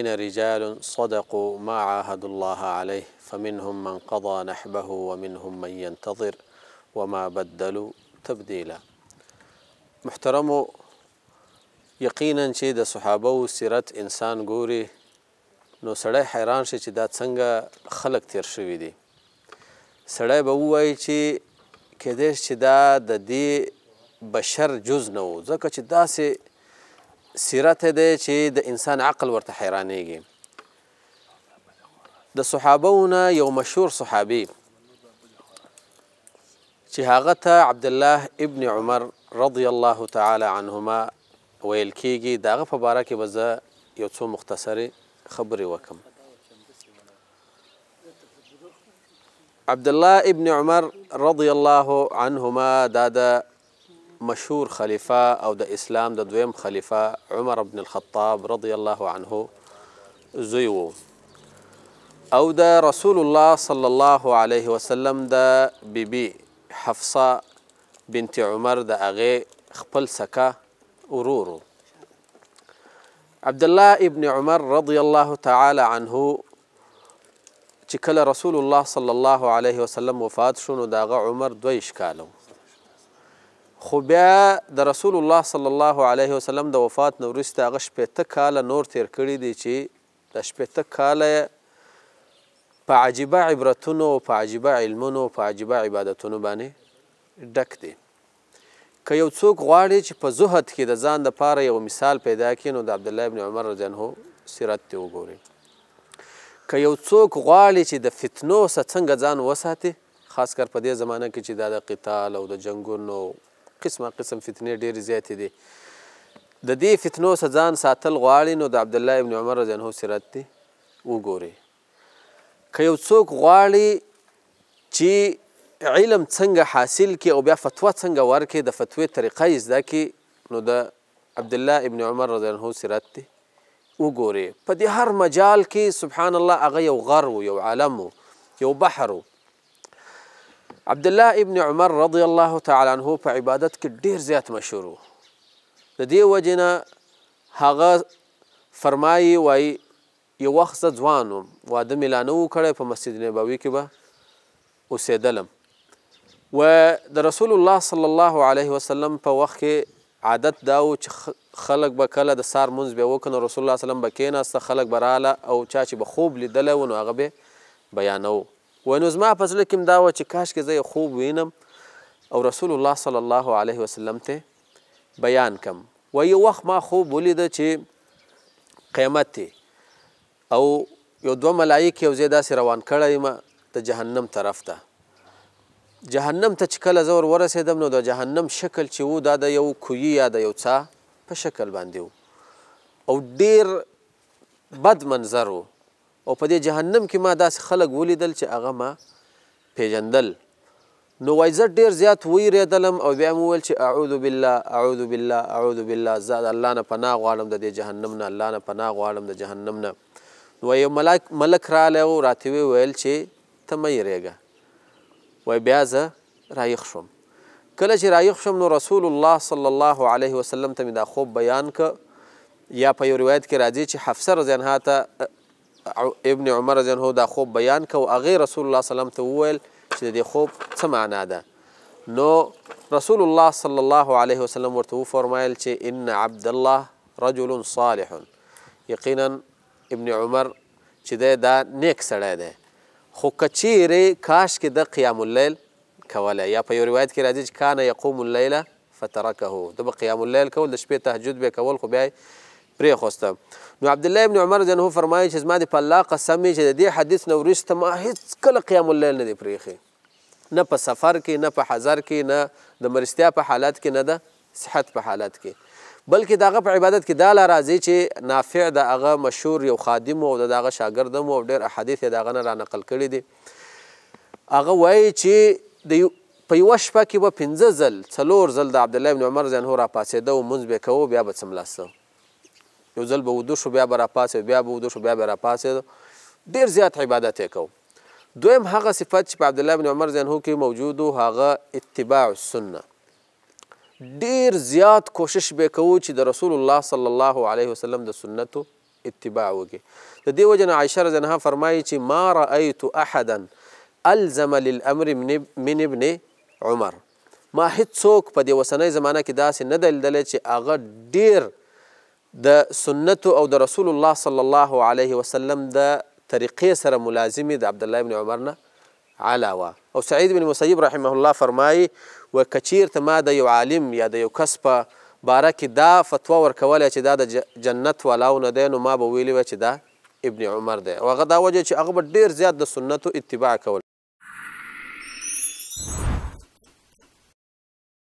إن رجال صدقوا ما عاهدوا الله عليه فمنهم من قضى نحبه ومنهم من ينتظر وما بدلوا تبديلا محترمو یقینا چې د صحابه او سیرت انسان ګوري نو سړی حیران شي چې دا څنګه خلق تیر شوی دی سړی به وایي چې کېدای چې دا د دې بشر جز نه و ځکه چې داسې سیرت دی چې د انسان عقل ورته حیرانېږي د صحابهونه یو مشهور صحابي چې هغه ته عبد الله ابن عمر رضی الله تعالی عنهما ویل کېږي د هغه په باره کې به زه یو څو مختصرې خبرې وکم عبد الله ابن عمر رضی الله عنهما دا د مشهور خلیفہ او د اسلام د دویم خلیفہ عمر بن الخطاب رضی الله عنه زوی وو او د رسول الله صلی الله علیه وسلم د بیبي حفصه بنت عمر د هغه خپل سکه ورورو عبد الله ابن عمر رضی الله تعالی عنه چې کله رسول الله صلی الله علیه وسلم وفات شو نو داغه عمر دوی کاله خو بیا د رسول الله صلی الله علیه وسلم د وفات نه وروسته هغه شپېته کاله نور تیر کړي دي چې د شپېته کاله په عجیبه عبرتونو په عجیبه علمونو په عجیبه عبادتونو باندې ډک دی که یو څوک غواړي چې په زهد کې د ځان لپاره یو مثال پیدا کړي نو د عبدالله ابن عمر رضی عنه سیرت ته وګوري که یو څوک غواړي چې د فتنو څخه څنګه ځان وساتي خاص کر په دې زمانه کې چې دا د قتال او د جنگونو قسمه قسم فتنې ډېرې زیاتې دي د دې فتنو سزان ساتل غواړي نو د عبد الله ابن عمر رضی الله سیرت دی وګوري که یو څوک غواړي چې علم څنګه حاصل کې او بیا فتوا څنګه ورکې د فتوی طریقه یې زده کې نو د عبد الله ابن عمر رضی الله سیرت دی وګوري په دې هر مجال کې سبحان الله هغه یو غر یو عالم یو بحر و عبد الله ابن عمر رضی الله تعالی عنه په عبادت کې ډیر زیات مشهور د دې وجنه هغه فرمایي وای یو وخت ځوان واده ملانو کړه په مسجد نبوي کې به اوسېدلم و د رسول الله صلی الله علیه وسلم په وخت کې عادت دا و چې خلک به کله د سار منځ به وکنه رسول الله صلی الله علیه وسلم به کېناسته خلک براله او چا چې به خوب لیدله ونو هغه به بیانو و نو زما په زړه کې دا و چې کاش کې زه خوب وینم او رسول الله صلی الله علیه وسلم ته بیان کم و یو وخت ما خوب ولید چې قیامت دی او یو دوه ملائک یو ځای داسې روان کړی ما د جهنم طرف ته جهنم ته چې کله زور ورسېدم نو د جهنم شکل چې وو دا د یو کوی یا د یو څا په شکل باندې وو او ډیر بد منظر وو او په دې جهنم کې ما داسې خلک ولیدل چې هغه ما پیژندل نو وای زه ډیر زیات ویریدلم او بیا مول چې اعوذ بالله اعوذ بالله اعوذ بالله زه د الله نه پناه غواړم د دې جهنم نه الله نه پناه غواړم د جهنم نه نو یو ملک ملک رااله او راته وی ویل چې ته مې ریګه وای بیا زه رایخ شوم کله چې رایخ شوم نو رسول الله صلی الله علیه وسلم ته مې دا خوب بیان ک یا په یو روایت کې راځي چې حفصه رضی الله عنها ته ابن عمر رضی الله دا خوب بیان کو هغه رسول الله سلام ته وویل چې د خوب څه معنا ده نو رسول الله صلی الله علیه وسلم ورته فرمایل چې ان عبد الله رجل صالح یقینا ابن عمر چې دا نیک سړی دی خو کچیرې کاش کې د قیام اللیل کوله یا په یو روایت کې راځي چې کان یقوم الليل فترکه د قیام الليل کول د شپې تهجد به کول خو بیا پرې خوسته نو عبد الله ابن عمر جنه فرمایي چې زما د په الله قسم چې د دې حدیث نه وروسته ما هیڅ کله قیام الليل نه دی پرېښی نه په سفر کې نه په حضر کې نه د مرستیا په حالت کې نه د صحت په حالت کې بلکې داغه په عبادت کې دا لا راځي چې نافع د هغه مشهور یو خادم او د هغه شاګرد مو او ډېر احادیث یې داغه نه را نقل کړي دي هغه وایي چې د په یوه شپه کې به پنځه ځل څلور ځل د عبدالله بن عمر ځان هو را پاڅېده او مونځ به کوو بیا به څملاسته یو ځل به وضو شو بیا به راپاڅېد بیا به وضو شو بیا به راپاڅېد ډېر زیات عبادت یې کوو دویم هغه صفت چې په عبدالله بن عمر ذهنهو کې موجود و هغه اتباع السنه ډېر زیات کوشش به کوو چې د رسول الله صلی الله علیه وسلم د سنتو اتباع وکړي د دې وجه نه عایشه رضی الله فرمایي چې ما رأیت احدا الزم للامر من ابن عمر ما هیڅ څوک په دې وسنۍ زمانه کې داسې نه دلیدلی چې هغه ډېر د سنت او د رسول الله صلی الله علیه وسلم د طریقې سره ملازمي د عبد الله بن عمر نه علاوه او سعید بن مسیب رحمه الله فرمایي و کچیر ته ما د یو عالم یا د یو کس په باره کې دا فتوا ورکولی چې دا د جنت والاو نه دی نو ما به ویلي وه چې دا ابن عمر دی او هغه دا وجه چې هغه به ډېر زیات د سنتو اتباع کول